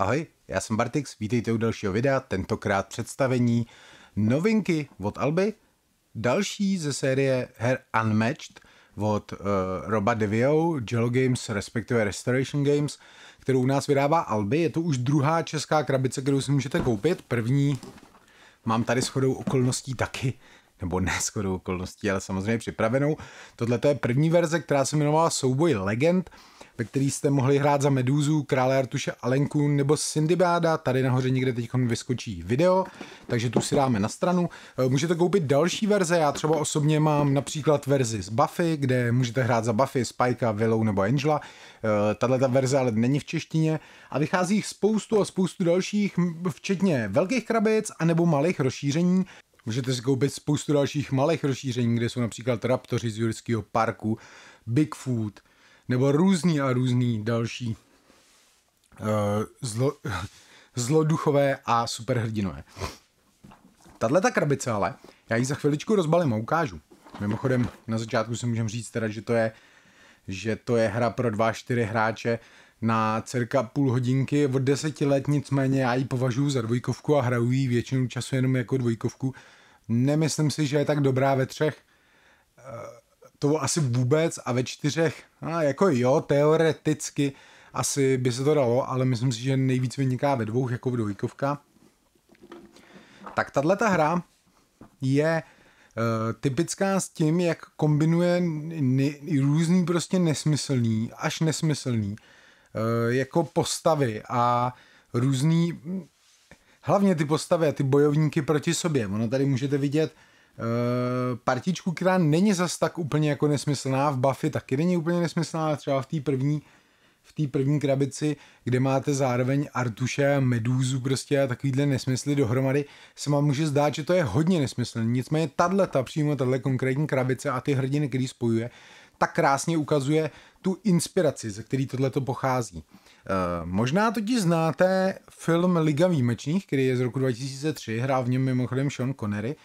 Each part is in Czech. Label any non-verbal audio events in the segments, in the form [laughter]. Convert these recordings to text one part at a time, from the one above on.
Ahoj, já jsem Bartix, vítejte u dalšího videa, tentokrát představení novinky od Alby, další ze série her Unmatched od uh, Roba Devio, Jell Games, respektive Restoration Games, kterou u nás vydává Alby. Je to už druhá česká krabice, kterou si můžete koupit. První mám tady shodou okolností taky nebo ne skoro [laughs] okolností, ale samozřejmě připravenou. Tohle je první verze, která se jmenovala Souboj legend, ve který jste mohli hrát za Medúzu, Krále Artuše Alenku nebo Sindibáda. Tady nahoře někde teď vyskočí video, takže tu si dáme na stranu. Eh, můžete koupit další verze, já třeba osobně mám například verzi z Buffy, kde můžete hrát za Buffy, Spikea, Willow nebo Angela. Eh, tahle ta verze ale není v češtině a vychází jich spoustu a spoustu dalších, včetně velkých krabic anebo malých rozšíření. Můžete si koupit spoustu dalších malých rozšíření, kde jsou například raptoři z Jurského parku, Bigfoot, nebo různý a různý další uh, zlo, [laughs] zloduchové a superhrdinové. Tahle ta krabice ale, já ji za chviličku rozbalím a ukážu. Mimochodem, na začátku si můžeme říct teda, že to je, že to je hra pro 2-4 hráče na cirka půl hodinky od deseti let, nicméně já ji považuji za dvojkovku a hraju ji většinu času jenom jako dvojkovku, Nemyslím si, že je tak dobrá ve třech. Eh, to asi vůbec a ve čtyřech, a no, jako jo, teoreticky asi by se to dalo, ale myslím si, že nejvíc vyniká ve dvou, jako v dvojkovka. Tak tahle ta hra je eh, typická s tím, jak kombinuje různý prostě nesmyslný, až nesmyslný, eh, jako postavy a různý hlavně ty postavy a ty bojovníky proti sobě. Ono tady můžete vidět Uh, partičku, která není zas tak úplně jako nesmyslná, v Buffy taky není úplně nesmyslná, třeba v té první v té první krabici, kde máte zároveň Artuše, Medúzu prostě a takovýhle nesmysly dohromady, se vám může zdát, že to je hodně nesmyslné. Nicméně tahle, ta přímo tahle konkrétní krabice a ty hrdiny, který spojuje, tak krásně ukazuje tu inspiraci, ze který tohle to pochází. Eh, možná totiž znáte film Liga výjimečných, který je z roku 2003, hrá v něm mimochodem Sean Connery,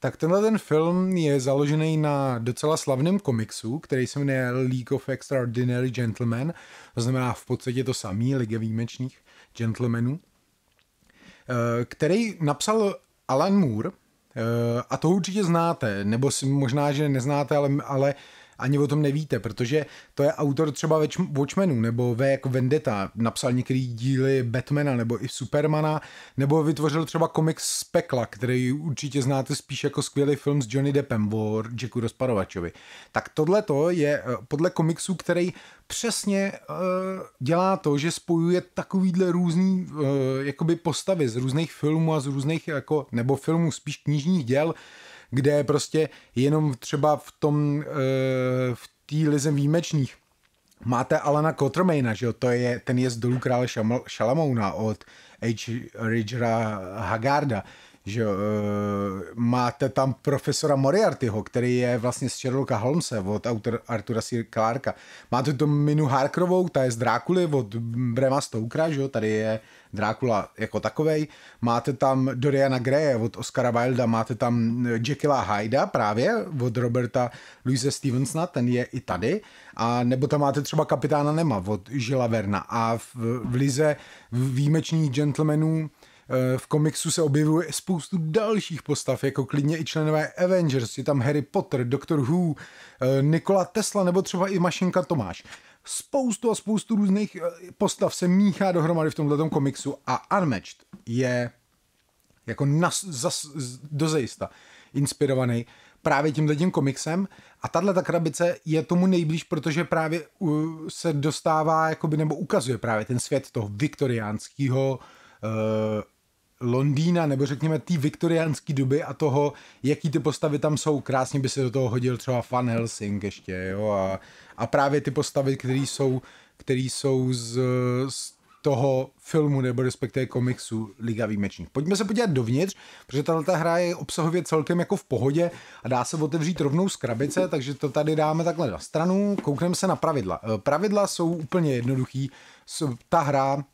tak tenhle ten film je založený na docela slavném komiksu, který se jmenuje League of Extraordinary Gentlemen, to znamená v podstatě to samý, Liga výjimečných gentlemanů, eh, který napsal Alan Moore, eh, a to určitě znáte, nebo si možná, že neznáte, ale, ale ani o tom nevíte, protože to je autor třeba Watchmenů nebo V jako Vendetta, napsal některý díly Batmana nebo i Supermana, nebo vytvořil třeba komiks z pekla, který určitě znáte spíš jako skvělý film s Johnny Deppem o Jacku Rozparovačovi. Tak tohle to je eh, podle komiksu, který přesně uh, dělá to, že spojuje takovýhle různý uh, jakoby postavy z různých filmů a z různých jako, nebo filmů spíš knižních děl, uh, kde prostě jenom třeba v tom, eh, v té lize výjimečných máte Alana Kotrmejna, že jo, to je, ten je z dolů krále Šalamouna od H. Ridgera Hagarda, že jo, eh, máte tam profesora Moriartyho, který je vlastně z Sherlocka Holmesa od autor Artura C. Clarka. Máte tu Minu Harkrovou, ta je z Drákuly od Brema Stoukra, že jo, tady je uh, Drákula jako takovej. Máte tam Doriana Greje od Oscara Wilda, máte tam eh, Jekyla Hyda právě od Roberta Louise Stevensona, ten je i tady. A nebo tam máte třeba Kapitána Nema od Žila Verna. A v, v lize výjimečných gentlemanů eh, v komiksu se objevuje spoustu dalších postav, jako klidně i členové Avengers, je tam Harry Potter, Doctor Who, eh, Nikola Tesla nebo třeba i Mašinka Tomáš spoustu a spoustu různých eh, postav se míchá dohromady v tomto komiksu a Unmatched je jako nas, zas, dozejista inspirovaný právě tímhle tím komiksem a tahle ta krabice je tomu nejblíž, protože právě se dostává, jakoby, nebo ukazuje právě ten svět toho viktoriánského uh, Londýna, nebo řekněme té viktoriánské doby a toho, jaký ty postavy tam jsou. Krásně by se do toho hodil třeba Van Helsing ještě, jo, a, a právě ty postavy, které jsou, který jsou z, z toho filmu nebo respektive komiksu Liga výjimečných. Pojďme se podívat dovnitř, protože tato hra je obsahově celkem jako v pohodě a dá se otevřít rovnou z krabice, takže to tady dáme takhle na stranu, koukneme se na pravidla. Eh, pravidla jsou úplně jednoduchý, ta hra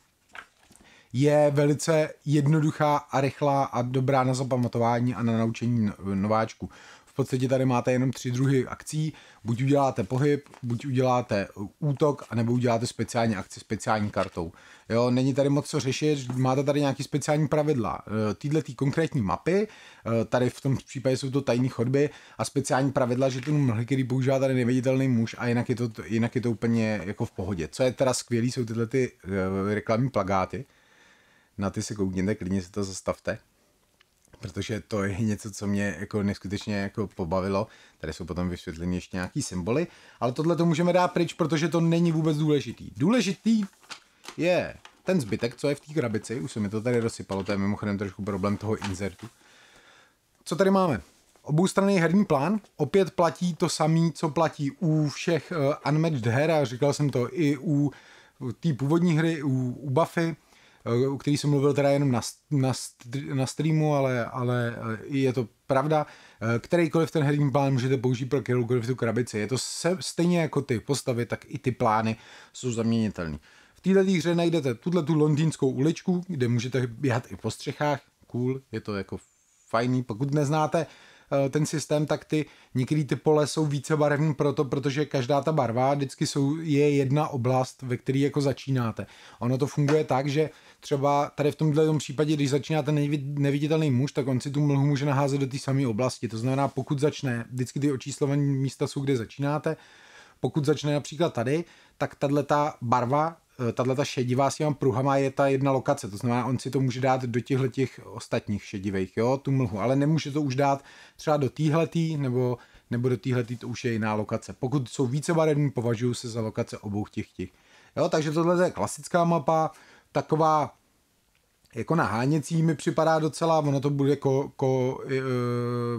je velice jednoduchá a rychlá a dobrá na zapamatování a na naučení no-, nováčku. V podstatě tady máte jenom tři druhy akcí. Buď uděláte pohyb, buď uděláte uh, útok, nebo uděláte speciální akci speciální kartou. Jo, není tady moc co řešit, máte tady nějaké speciální pravidla. Eh, tyhle tý konkrétní mapy, eh, tady v tom případě jsou to tajné chodby a speciální pravidla, že ten mlhy, který používá tady neviditelný muž a jinak je, to, jinak je to úplně jako v pohodě. Co je teda skvělý, jsou tyhle ty eh, reklamní plagáty, na ty se koukněte, klidně si to zastavte, protože to je něco, co mě jako neskutečně jako pobavilo. Tady jsou potom vysvětleny ještě nějaký symboly, ale tohle to můžeme dát pryč, protože to není vůbec důležitý. Důležitý je ten zbytek, co je v té krabici, už se mi to tady rozsypalo, to je mimochodem trošku problém toho insertu. Co tady máme? oboustranný herní plán. Opět platí to samé, co platí u všech uh, Unmatched her a říkal jsem to i u, u té původní hry, u, u Buffy. Eh, o který jsem mluvil teda jenom na, na, na streamu, ale, ale eh, je to pravda. Eh, kterýkoliv ten herní plán můžete použít pro kteroukoliv tu krabici. Je to se, stejně jako ty postavy, tak i ty plány jsou zaměnitelné. V této hře najdete tuhle tu londýnskou uličku, kde můžete běhat i po střechách. Cool, je to jako fajný. Pokud neznáte uh, Eh, ten systém, tak ty některé ty pole jsou více barevné proto, protože každá ta barva vždycky jsou, je jedna oblast, ve které jako začínáte. Ono to funguje tak, že třeba tady v tomhle případě, když začínáte ten neviditelný muž, tak on si tu mlhu může naházet do té samé oblasti. To znamená, pokud začne, vždycky ty očíslované místa jsou, kde začínáte, pokud začne například tady, tak tahle ta barva Eh, tahle ta šedivá s těma pruhama je ta jedna lokace, to znamená, on si to může dát do těchto těch ostatních šedivých, jo, tu mlhu, ale nemůže to už dát třeba do týhletý, nebo, nebo do týhletý, to už je jiná lokace. Pokud jsou více barevní, považují se za lokace obou těch těch. Jo, takže tohle je klasická mapa, taková jako na naháněcí mi připadá docela, ono to bude, ko, ko, e,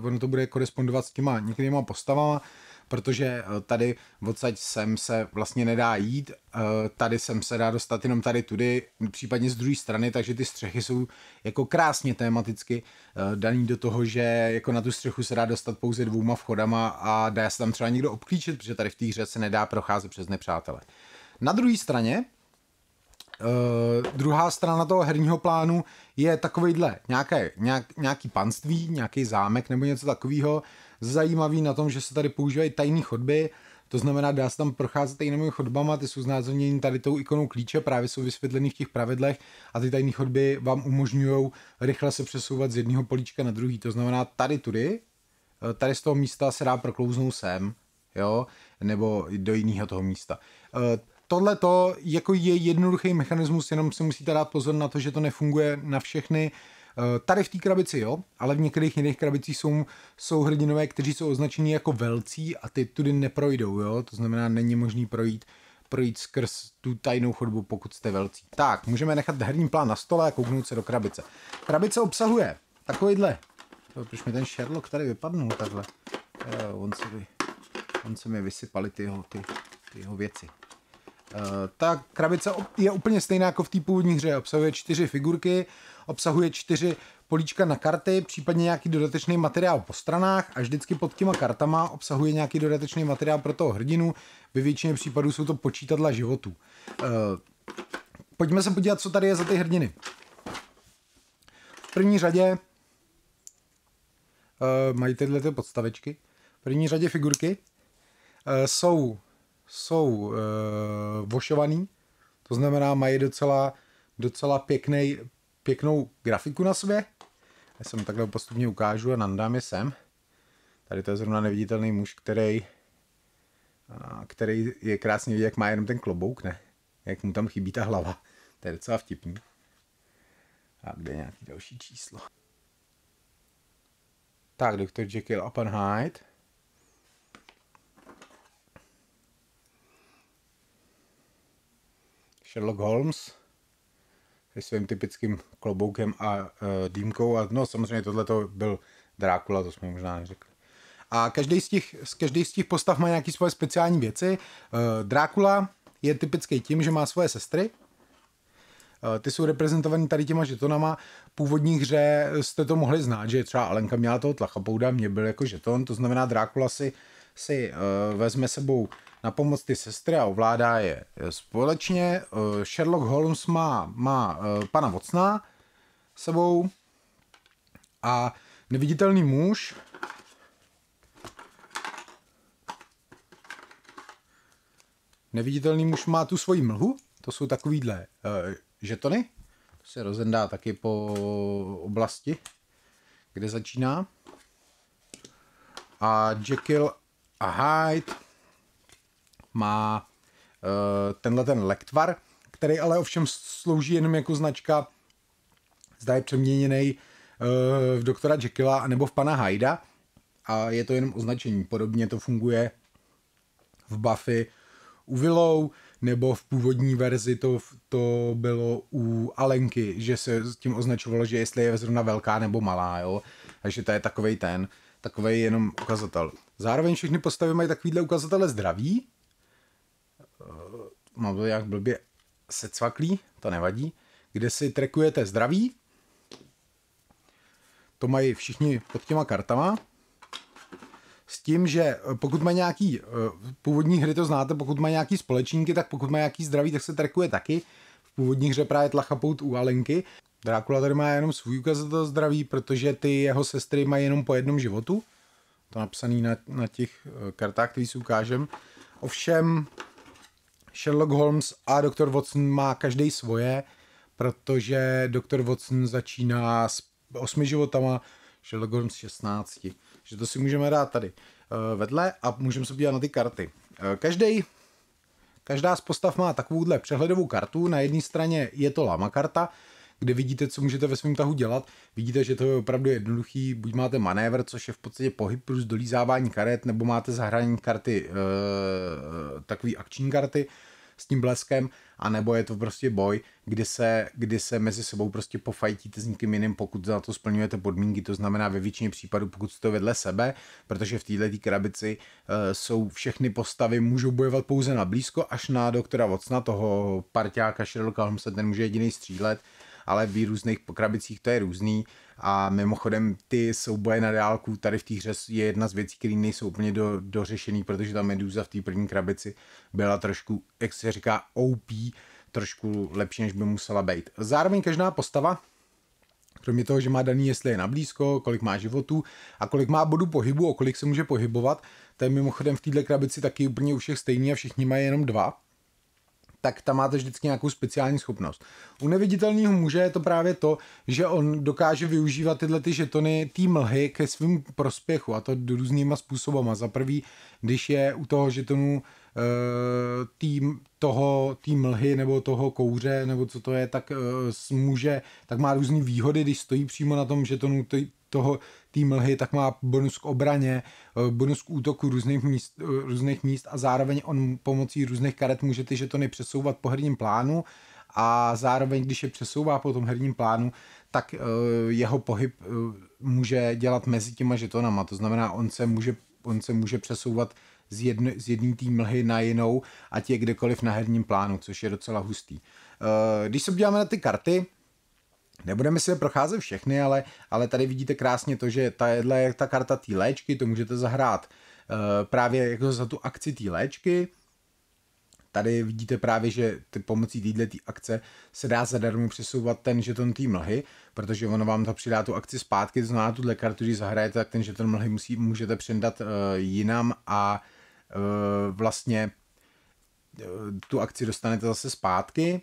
ono to bude korespondovat s těma některýma postavama, protože eh, tady odsaď sem se vlastně nedá jít, eh, tady sem se dá dostat jenom tady tudy, případně z druhé strany, takže ty střechy jsou jako krásně tematicky eh, daný do toho, že jako na tu střechu se dá dostat pouze dvouma vchodama a dá se tam třeba někdo obklíčit, protože tady v té hře se nedá procházet přes nepřátele. Na druhé straně Uh, druhá strana toho herního plánu je takovýhle nějaké, nějak, nějaký panství, nějaký zámek nebo něco takového, zajímavý na tom, že se tady používají tajné chodby, to znamená, dá se tam procházet jinými chodbama, ty jsou znázorněny tady tou ikonou klíče, právě jsou vysvětleny v těch pravidlech a ty tajné chodby vám umožňují rychle se přesouvat z jednoho políčka na druhý. To znamená, tady tudy, eh, tady z toho místa se dá proklouznout sem, jo, nebo do jiného toho místa. Eh, Tohle to jako je jednoduchý mechanismus, jenom si musíte dát pozor na to, že to nefunguje na všechny Eh, tady v té krabici jo, ale v některých jiných krabicích jsou, jsou hrdinové, kteří jsou označeni jako velcí a ty tudy neprojdou, jo? to znamená není možný projít projít skrz tu tajnou chodbu, pokud jste velcí. Tak, můžeme nechat herní plán na stole a kouknout se do krabice. Krabice obsahuje takovýhle. To, proč mi ten Sherlock tady vypadnul takhle? Jo, eh, on se, on se mi vysypali ty jeho, ty, ty jeho věci. Eh, ta krabice je úplně stejná jako v té původní hře. Obsahuje čtyři figurky, obsahuje čtyři políčka na karty, případně nějaký dodatečný materiál po stranách a vždycky pod těma kartama obsahuje nějaký dodatečný materiál pro toho hrdinu. Ve většině případů jsou to počítadla životů. Eh, pojďme se podívat, co tady je za ty hrdiny. V první řadě eh, mají tyhle ty podstavečky. V první řadě figurky jsou jsou uh, vošovaný, to znamená mají docela, docela pěkný pěknou grafiku na sobě. Já jsem takhle postupně ukážu a nandám je sem. Tady to je zrovna neviditelný muž, který, který je krásně vidět, jak má jenom ten klobouk, ne? Jak mu tam chybí ta hlava. To je docela vtipný. A kde je nějaký další číslo? Tak, doktor Jekyll Oppenheim. Sherlock Holmes se svým typickým kloboukem a uh, dýmkou. A no samozřejmě tohle to byl Drákula, to jsme možná neřekli. A každý z těch, každý z těch postav má nějaké svoje speciální věci. Uh, Drákula je typický tím, že má svoje sestry, e, ty jsou reprezentovaný tady těma žetonama. Původní hře jste to mohli znát, že třeba Alenka měla toho tlachapouda, mě byl jako žeton, to znamená Drákula si, si uh, vezme sebou na pomoc ty sestry a ovládá je společně. Eh, Sherlock Holmes má, má eh, pana Vocna sebou a neviditelný muž Neviditelný muž má tu svoji mlhu, to jsou takovýhle eh, žetony, to se rozendá taky po oblasti, kde začíná. A Jekyll a Hyde má eh, tenhle ten lektvar, který ale ovšem slouží jenom jako značka, zda je přeměněný eh, v doktora Jekyla nebo v pana Hyda a je to jenom označení. Podobně to funguje v Buffy u Willow, nebo v původní verzi to, to bylo u Alenky, že se s tím označovalo, že jestli je zrovna velká nebo malá, jo? takže to je takový ten, takový jenom ukazatel. Zároveň všechny postavy mají takovýhle ukazatele zdraví, Eh, mám to nějak blbě se cvaklí, to nevadí, kde si trekujete zdraví, to mají všichni pod těma kartama, s tím, že eh, pokud má nějaký, eh, původní hry to znáte, pokud má nějaký společníky, tak pokud má nějaký zdraví, tak se trekuje taky. V původní hře právě tlachapout u Alenky. Drákula tady má jenom svůj to zdraví, protože ty jeho sestry mají jenom po jednom životu. To napsané na, na těch kartách, které si ukážem. Ovšem, Sherlock Holmes a doktor Watson má každý svoje, protože doktor Watson začíná s osmi životama, Sherlock Holmes 16. Že to si můžeme dát tady eh, vedle a můžeme se podívat na ty karty. Eh, každý Každá z postav má takovouhle přehledovou kartu. Na jedné straně je to lama karta, kde vidíte, co můžete ve svém tahu dělat. Vidíte, že to je opravdu jednoduchý, buď máte manévr, což je v podstatě pohyb plus dolízávání karet, nebo máte zahraní karty, e, eh, takové akční karty s tím bleskem, anebo je to prostě boj, kdy se, kdy se mezi sebou prostě pofajtíte s někým jiným, pokud za to splňujete podmínky, to znamená ve většině případů, pokud jste vedle sebe, protože v této krabici e, jsou všechny postavy, můžou bojovat pouze na blízko, až na doktora Vocna, toho parťáka Sherlocka Holmesa, ten může jediný střílet, ale v různých krabicích to je různý. A mimochodem ty souboje na dálku tady v té hře je jedna z věcí, které nejsou úplně do, dořešený, protože ta Meduza v té první krabici byla trošku, jak se říká, OP, trošku lepší, než by musela být. Zároveň každá postava Kromě toho, že má daný, jestli je na blízko, kolik má životů a kolik má bodů pohybu, o kolik se může pohybovat, to je mimochodem v této krabici taky úplně u všech stejný a všichni mají jenom dva tak tam máte vždycky nějakou speciální schopnost. U neviditelného muže je to právě to, že on dokáže využívat tyhle ty žetony ty mlhy ke svým prospěchu a to různýma způsobama. Za prvý, když je u toho žetonu eh, tým toho, tý mlhy nebo toho kouře, nebo co to je, tak uh, eh, může, tak má různé výhody, když stojí přímo na tom žetonu toho té mlhy, tak má bonus k obraně, eh, bonus k útoku různých míst, eh, různých míst a zároveň on pomocí různých karet může ty žetony přesouvat po herním plánu a zároveň, když je přesouvá po tom herním plánu, tak eh, jeho pohyb může dělat mezi těma žetonama. To znamená, on se může, on se může přesouvat z, z jedné té mlhy na jinou, a tě kdekoliv na herním plánu, což je docela hustý. Když se podíváme na ty karty, Nebudeme si je procházet všechny, ale, ale tady vidíte krásně to, že ta je ta karta té léčky, to můžete zahrát uh, právě jako za tu akci té léčky. Tady vidíte právě, že ty pomocí této akce se dá zadarmo přesouvat ten žeton té mlhy, protože ono vám to přidá tu akci zpátky, to znamená tuhle kartu, když zahrajete, tak ten žeton mlhy musí, můžete přendat uh, jinam a uh, vlastně tu akci dostanete zase zpátky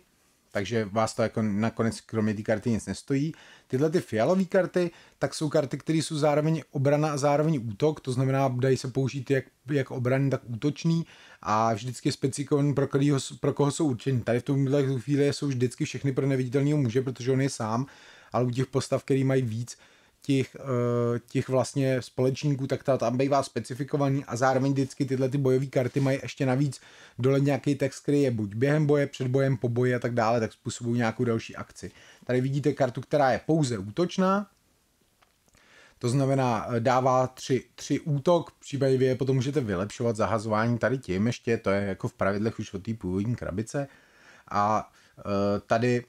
takže vás to jako nakonec kromě té karty nic nestojí. Tyhle ty fialové karty, tak jsou karty, které jsou zároveň obrana a zároveň útok, to znamená, dají se použít jak, jak obrany, tak útočný a vždycky specifikovaný, pro, kterýho, pro koho jsou určeny. Tady v tomhle chvíli jsou vždycky všechny pro neviditelného muže, protože on je sám, ale u těch postav, který mají víc, těch, eh, těch vlastně společníků, tak ta tam bývá specifikovaný a zároveň vždycky tyhle ty bojové karty mají ještě navíc dole nějaký text, který je buď během boje, před bojem, po boji a tak dále, tak způsobují nějakou další akci. Tady vidíte kartu, která je pouze útočná, to znamená, eh, dává tři, tři útok, případně vy je potom můžete vylepšovat zahazování tady tím ještě, to je jako v pravidlech už od té původní krabice. A eh, tady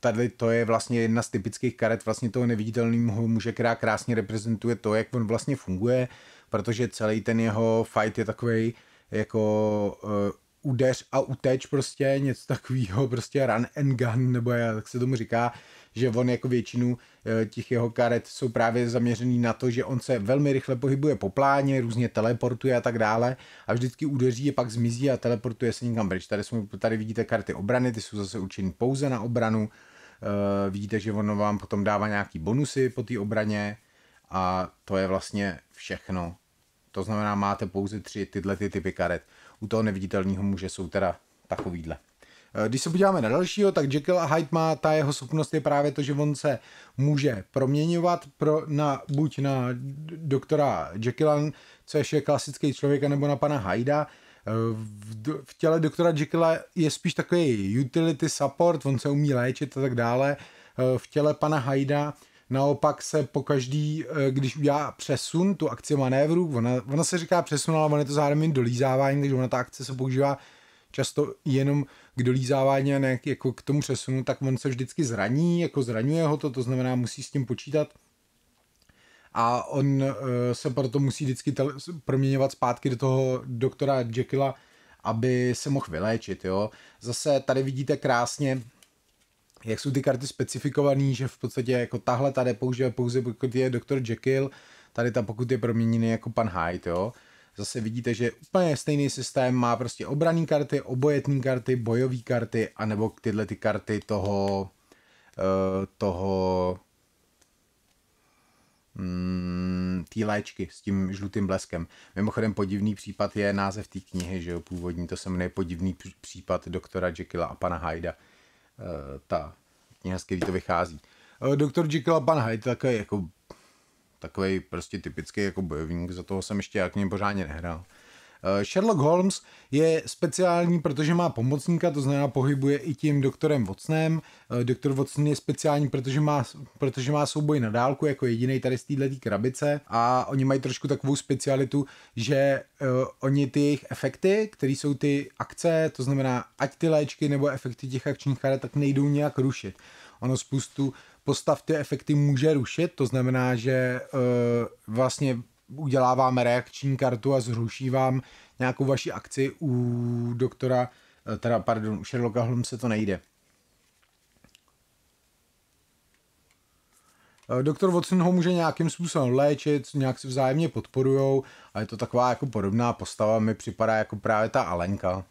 tady to je vlastně jedna z typických karet vlastně toho neviditelného muže, která krásně reprezentuje to, jak on vlastně funguje, protože celý ten jeho fight je takový jako eh, udeř a uteč prostě, něco takového, prostě run and gun, nebo jak se tomu říká, že on jako většinu eh, těch jeho karet jsou právě zaměřený na to, že on se velmi rychle pohybuje po pláně, různě teleportuje a tak dále a vždycky udeří je pak zmizí a teleportuje se někam pryč. Tady, jsme, tady vidíte karty obrany, ty jsou zase určeny pouze na obranu, e, vidíte, že ono vám potom dává nějaký bonusy po té obraně a to je vlastně všechno. To znamená, máte pouze tři tyhle ty typy karet u toho neviditelného muže jsou teda takovýhle. Eh, když se podíváme na dalšího, tak Jekyll a Hyde má, ta jeho schopnost je právě to, že on se může proměňovat pro, na, buď na doktora Jekylla, což je klasický člověk, nebo na pana Hyda. Eh, v, v těle doktora Jekylla je spíš takový utility support, on se umí léčit a tak dále. Eh, v těle pana Hyda Naopak se po každý, eh, když udělá přesun, tu akci manévru, ona, ona se říká přesun, ale ona je to zároveň dolízávání, takže ona ta akce se používá často jenom k dolízávání a ne jako k tomu přesunu, tak on se vždycky zraní, jako zraňuje ho to, to znamená musí s tím počítat a on eh, se proto musí vždycky tele- proměňovat zpátky do toho doktora Jekylla, aby se mohl vyléčit, jo. Zase tady vidíte krásně, jak jsou ty karty specifikované, že v podstatě jako tahle tady používá pouze pokud je doktor Jekyll, tady ta pokud je proměněný jako pan Hyde, jo. Zase vidíte, že úplně stejný systém má prostě obraný karty, obojetné karty, bojové karty, anebo tyhle ty karty toho, uh, toho mm, tý léčky s tím žlutým bleskem. Mimochodem podivný případ je název té knihy, že jo, původní, to se jmenuje Podivný případ doktora Jekyla a pana Hyda. Uh, Eh, ta kniha, z který to vychází. Eh, doktor Jekyll a pan Hyde takový jako takový prostě typický jako bojovník, za toho jsem ještě jak něm pořádně nehrál. Eh, Sherlock Holmes je speciální, protože má pomocníka, to znamená pohybuje i tím doktorem Watsonem. Eh, doktor Watson je speciální, protože má, protože má souboj na dálku jako jediný tady z této krabice a oni mají trošku takovou specialitu, že uh, oni ty jejich efekty, které jsou ty akce, to znamená ať ty léčky nebo efekty těch akčních karet, tak nejdou nějak rušit. Ono spoustu postav ty efekty může rušit, to znamená, že uh, vlastně udělá vám reakční kartu a zruší vám nějakou vaši akci u doktora, eh, teda pardon, u Sherlocka Holmesa to nejde. Eh, doktor Watson ho může nějakým způsobem léčit, nějak se vzájemně podporujou a je to taková jako podobná postava, mi připadá jako právě ta Alenka.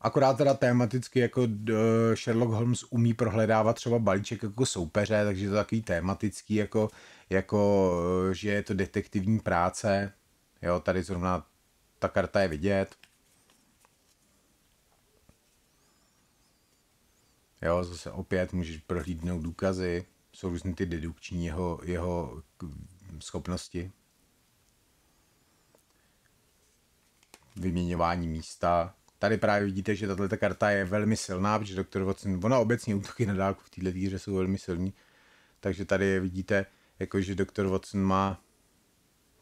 Akorát teda tematicky jako Sherlock Holmes umí prohledávat třeba balíček jako soupeře, takže to takový tematický, jako, jako že je to detektivní práce. Jo, tady zrovna ta karta je vidět. Jo, zase opět můžeš prohlídnout důkazy, jsou různé ty dedukční jeho, jeho schopnosti. Vyměňování místa, Tady právě vidíte, že tato karta je velmi silná, protože Dr. Watson, ona obecně útoky na dálku v této hře jsou velmi silní. Takže tady vidíte, jako že Dr. Watson má...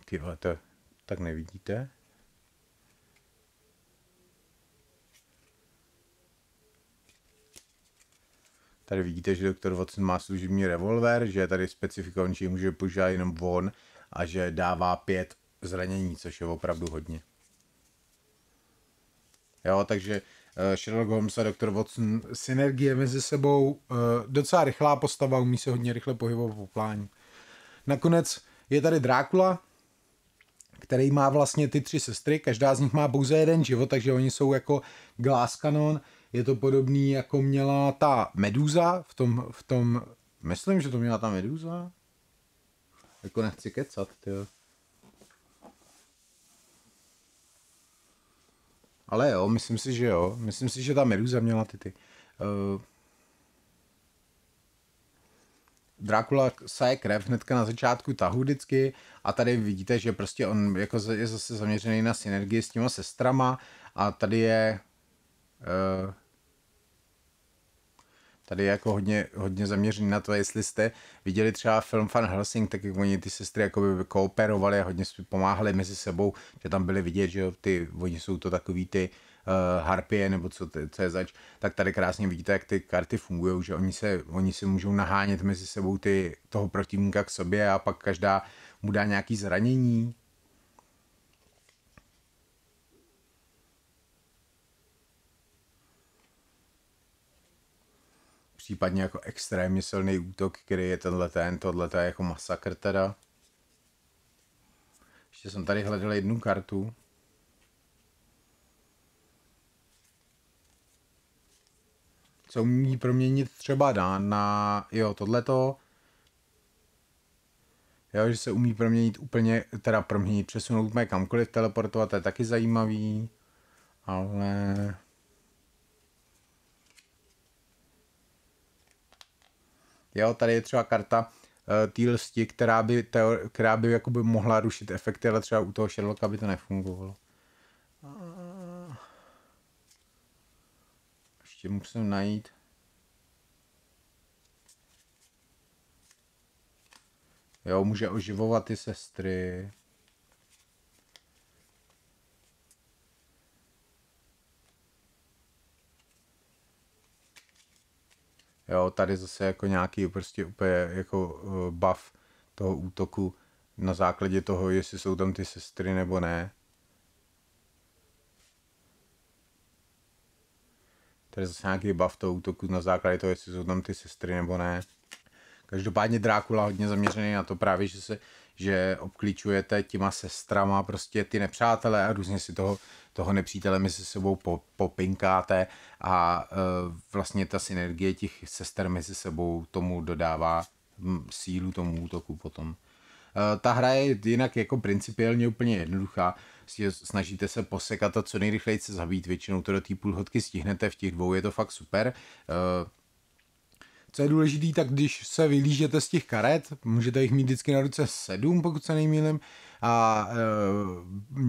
Tyhle to tak nevidíte. Tady vidíte, že doktor Watson má služební revolver, že je tady specifikovaný, že může používat jenom on a že dává pět zranění, což je opravdu hodně. Jo, takže eh, Sherlock Holmes a Dr. Watson, synergie mezi sebou, eh, docela rychlá postava, umí se hodně rychle pohybovat po plání. Nakonec je tady Drákula, který má vlastně ty tři sestry, každá z nich má pouze jeden život, takže oni jsou jako glass cannon, je to podobný jako měla ta Meduza v tom, v tom myslím, že to měla ta Meduza, jako nechci kecat, tyjo. Ale jo, myslím si, že jo. Myslím si, že ta Meduza měla ty ty. Uh, Drákula saje krev hnedka na začátku tahu vždycky a tady vidíte, že prostě on jako je zase zaměřený na synergii s těma sestrama a tady je uh, tady je jako hodně, hodně zaměřený na to, jestli jste viděli třeba film Van Helsing, tak jak oni ty sestry jako by kooperovali a hodně pomáhali mezi sebou, že tam byly vidět, že ty, oni jsou to takový ty uh, harpie nebo co, ty, co je zač, tak tady krásně vidíte, jak ty karty fungují, že oni, se, oni si můžou nahánět mezi sebou ty, toho protivníka k sobě a pak každá mu dá nějaký zranění, případně jako extrémně silný útok, který je tenhle ten, tohle je jako masakr teda. Ještě jsem tady hledal jednu kartu. Co umí proměnit třeba na, na jo, tohleto. Jo, že se umí proměnit úplně, teda proměnit, přesunout mé kamkoliv, teleportovat, to je taky zajímavý. Ale Jo, tady je třeba karta uh, té lsti, která by, teori- která by jakoby mohla rušit efekty, ale třeba u toho Sherlocka by to nefungovalo. Ještě musím najít. Jo, může oživovat ty sestry. Jo, tady zase jako nějaký prostě úplně jako eh, buff toho útoku na základě toho, jestli jsou tam ty sestry nebo ne. Tady zase nějaký buff toho útoku na základě toho, jestli jsou tam ty sestry nebo ne. Každopádně Drákula hodně zaměřený na to právě, že se že obklíčujete těma sestrama prostě ty nepřátelé a různě si toho, toho nepřítele mezi sebou popinkáte a e, vlastně ta synergie těch sester mezi sebou tomu dodává hm, sílu tomu útoku potom. E, ta hra je jinak jako principiálně úplně jednoduchá. Prostě snažíte se posekat a co nejrychleji se zabít. Většinou to do té půlhodky stihnete, v těch dvou je to fakt super. E, co je důležité, tak když se vylížete z těch karet, můžete jich mít vždycky na ruce sedm, pokud se nejmílim, a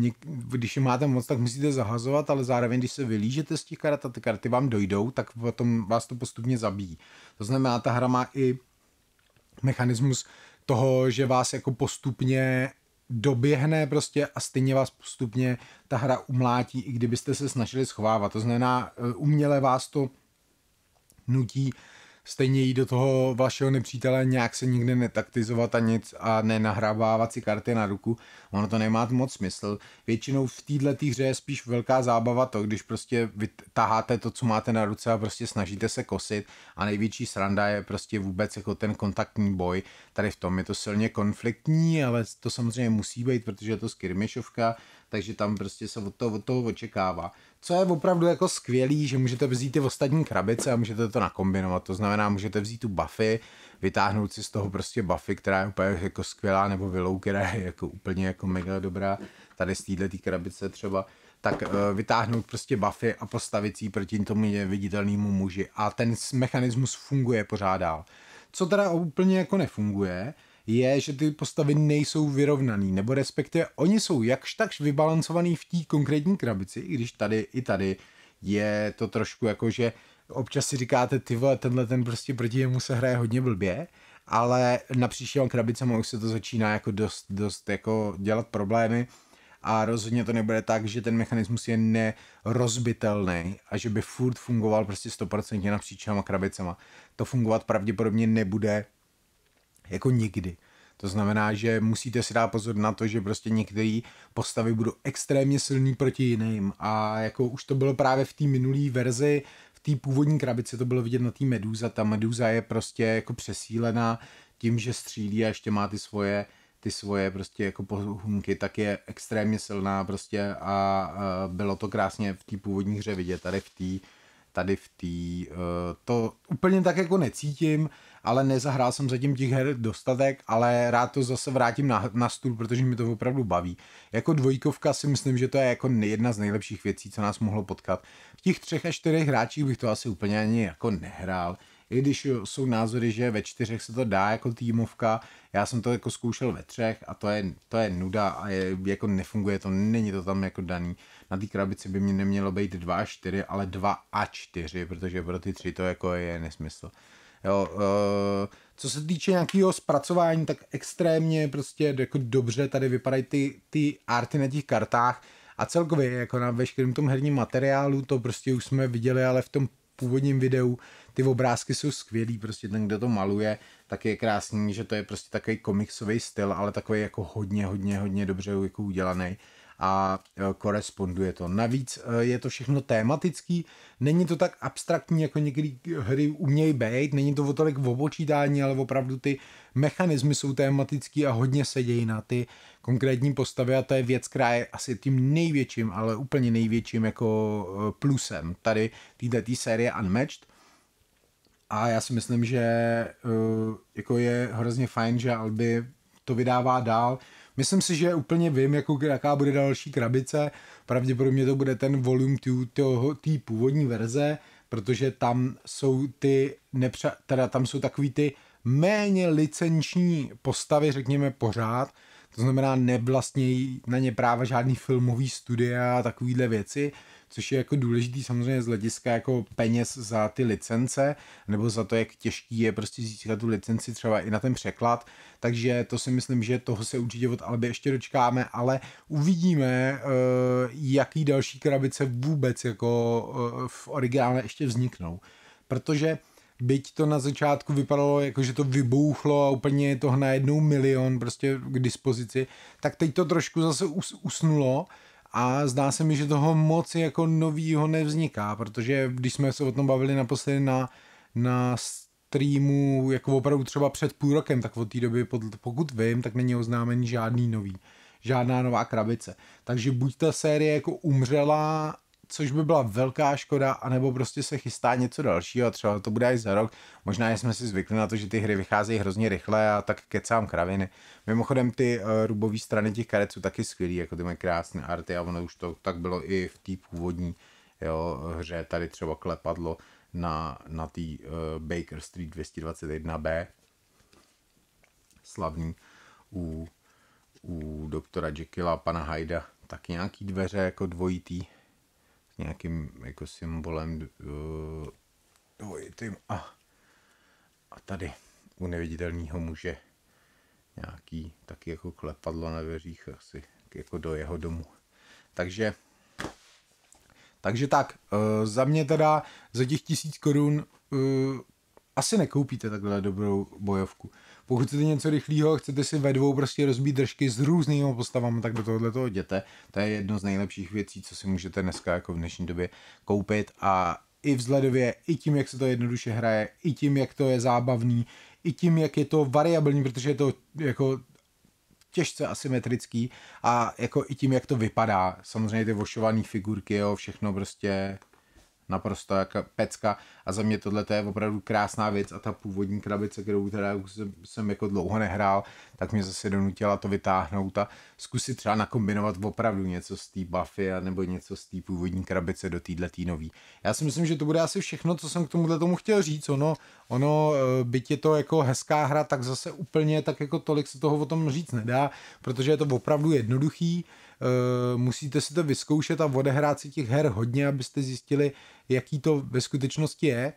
e, když je máte moc, tak musíte zahazovat, ale zároveň, když se vylížete z těch karet a ty karty vám dojdou, tak potom vás to postupně zabíjí. To znamená, ta hra má i mechanismus toho, že vás jako postupně doběhne prostě a stejně vás postupně ta hra umlátí, i kdybyste se snažili schovávat. To znamená, eh, uměle vás to nutí stejně jít do toho vašeho nepřítele nějak se nikdy netaktizovat a nic a nenahrávávat si karty na ruku. Ono to nemá moc smysl. Většinou v této hře je spíš velká zábava to, když prostě vytaháte to, co máte na ruce a prostě snažíte se kosit a největší sranda je prostě vůbec jako ten kontaktní boj. Tady v tom je to silně konfliktní, ale to samozřejmě musí být, protože je to skirmišovka, takže tam prostě se od toho, od toho očekává. Co je opravdu jako skvělý, že můžete vzít ty ostatní krabice a můžete to nakombinovat, to znamená, můžete vzít tu Buffy, vytáhnout si z toho prostě Buffy, která je úplně jako skvělá, nebo vylou, která je jako úplně jako mega dobrá, tady z této krabice třeba, tak eh, vytáhnout prostě Buffy a postavit si proti tomu neviditelnému muži a ten mechanismus funguje pořád dál. Co teda úplně jako nefunguje, je, že ty postavy nejsou vyrovnaný, nebo respektive oni jsou jakž takž vybalancovaný v té konkrétní krabici, i když tady i tady je to trošku jako, že občas si říkáte, ty vole, tenhle ten prostě proti jemu se hraje hodně blbě, ale na příštíma krabice už se to začíná jako dost, dost jako dělat problémy a rozhodně to nebude tak, že ten mechanismus je nerozbitelný a že by furt fungoval prostě 100% napříč těma krabicema. To fungovat pravděpodobně nebude jako nikdy. To znamená, že musíte si dát pozor na to, že prostě některé postavy budou extrémně silný proti jiným. A jako už to bylo právě v té minulé verzi, v té původní krabici to bylo vidět na té meduza. Ta meduza je prostě jako přesílená tím, že střílí a ještě má ty svoje ty svoje prostě jako pohumky, tak je extrémně silná prostě a, a bylo to krásně v té původní hře vidět, tady v té tady v té, eh, to úplně tak jako necítím ale nezahrál jsem zatím těch her dostatek, ale rád to zase vrátím na, na stůl, protože mi to opravdu baví. Jako dvojkovka si myslím, že to je jako jedna z nejlepších věcí, co nás mohlo potkat. V těch třech a čtyřech hráčích bych to asi úplně ani jako nehrál i když jsou názory, že ve čtyřech se to dá jako týmovka, já jsem to jako zkoušel ve třech a to je, to je nuda a je, jako nefunguje to, není to tam jako daný. Na té krabici by mi nemělo být 2 a 4, ale 2 a 4, protože pro ty tři to jako je nesmysl. Jo, uh, co se týče nějakého zpracování, tak extrémně prostě jako dobře tady vypadají ty, ty arty na těch kartách a celkově jako na veškerém tom herním materiálu, to prostě už jsme viděli, ale v tom původním videu ty obrázky jsou skvělý, prostě ten, kdo to maluje, tak je krásný, že to je prostě takový komiksový styl, ale takový jako hodně, hodně, hodně dobře jako udělaný a e, koresponduje to. Navíc e, je to všechno tématický, není to tak abstraktní, jako některé hry umějí být, není to o tolik v obočítání, ale opravdu ty mechanismy jsou tématický a hodně se dějí na ty konkrétní postavy a to je věc, která je asi tím největším, ale úplně největším jako e, plusem tady tý série Unmatched. A já si myslím, že jako je hrozně fajn, že Albi to vydává dál, Myslím si, že úplně vím, jako, jaká bude další krabice. Pravděpodobně to bude ten volume 2 té původní verze, protože tam jsou ty nepřa- teda tam jsou takový ty méně licenční postavy, řekněme pořád, to znamená nevlastnějí na ně práva žádný filmový studia a takovýhle věci, což je jako důležitý samozřejmě z hlediska jako peněz za ty licence, nebo za to, jak těžký je prostě získat tu licenci třeba i na ten překlad, takže to si myslím, že toho se určitě od Alby ještě dočkáme, ale uvidíme, eh, jaký další krabice vůbec jako eh, v originále ještě vzniknou, protože byť to na začátku vypadalo jako, že to vybouchlo a úplně je to na jednou milion prostě k dispozici, tak teď to trošku zase usnulo, a zdá se mi, že toho moc jako novýho nevzniká, protože když jsme se o tom bavili naposledy na, na streamu jako opravdu třeba před půl rokem, tak od té doby, pokud vím, tak není oznámený žádný nový, žádná nová krabice. Takže buď ta série jako umřela což by byla velká škoda, anebo prostě se chystá něco dalšího a třeba to bude i za rok. Možná jsme si zvykli na to, že ty hry vycházejí hrozně rychle a tak kecám kraviny. Mimochodem ty uh, rubové strany těch karet jsou taky skvělý, jako ty mají krásné arty a ono už to tak bylo i v té původní jo, hře, tady třeba klepadlo na, na té uh, Baker Street 221B, slavný u, u doktora Jekyla a pana Hyda, tak nějaký dveře jako dvojitý, nějakým jako symbolem dvojitým eh, a, a tady u neviditelného muže nějaký taky jako klepadlo na dveřích asi jako do jeho domu. Takže takže tak, uh, za mě teda za těch tisíc korun uh, asi nekoupíte takhle dobrou bojovku. Pokud chcete něco rychlého, chcete si ve dvou prostě rozbít držky s různými postavami, tak do tohohle toho jděte. To je jedno z nejlepších věcí, co si můžete dneska jako v dnešní době koupit a i vzhledově, i tím, jak se to jednoduše hraje, i tím, jak to je zábavný, i tím, jak je to variabilní, protože je to jako těžce asymetrický a jako i tím, jak to vypadá. Samozřejmě ty vošované figurky, jo, všechno prostě naprosto jako pecka a za mě tohle je opravdu krásná věc a ta původní krabice, kterou teda jsem, jsem jako dlouho nehrál, tak mě zase donutila to vytáhnout a zkusit třeba nakombinovat opravdu něco z té Buffy a nebo něco z té původní krabice do téhle tý nový. Já si myslím, že to bude asi všechno, co jsem k tomuhle tomu chtěl říct. Ono, ono eh, byť je to jako hezká hra, tak zase úplně tak jako tolik se toho o tom říct nedá, protože je to opravdu jednoduchý. Eh, musíte si to vyzkoušet a odehrát si těch her hodně, abyste zjistili, jaký to ve skutečnosti je.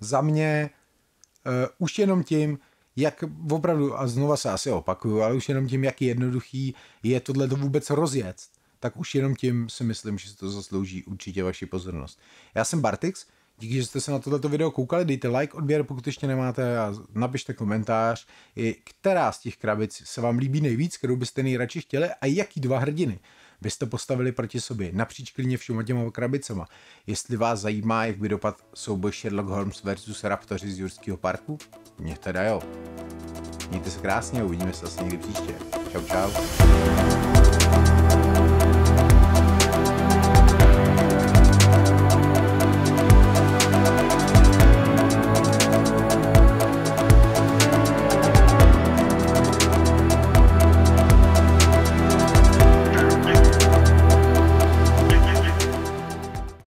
Za mě eh, už jenom tím, jak opravdu, a znova se asi opakuju, ale už jenom tím, jak jednoduchý je tohle to vůbec rozjet, tak už jenom tím si myslím, že si to zaslouží určitě vaši pozornost. Já jsem Bartix, Díky, že jste se na toto video koukali, dejte like, odběr, pokud ještě nemáte a napište komentář, i která z těch krabic se vám líbí nejvíc, kterou byste nejradši chtěli a jaký dva hrdiny byste postavili proti sobě napříč klidně všema těma krabicama. Jestli vás zajímá, jak by dopad souboj Sherlock Holmes versus Raptoři z Jurského parku, mě teda jo. Mějte se krásně a uvidíme se zase někdy příště. Čau, čau.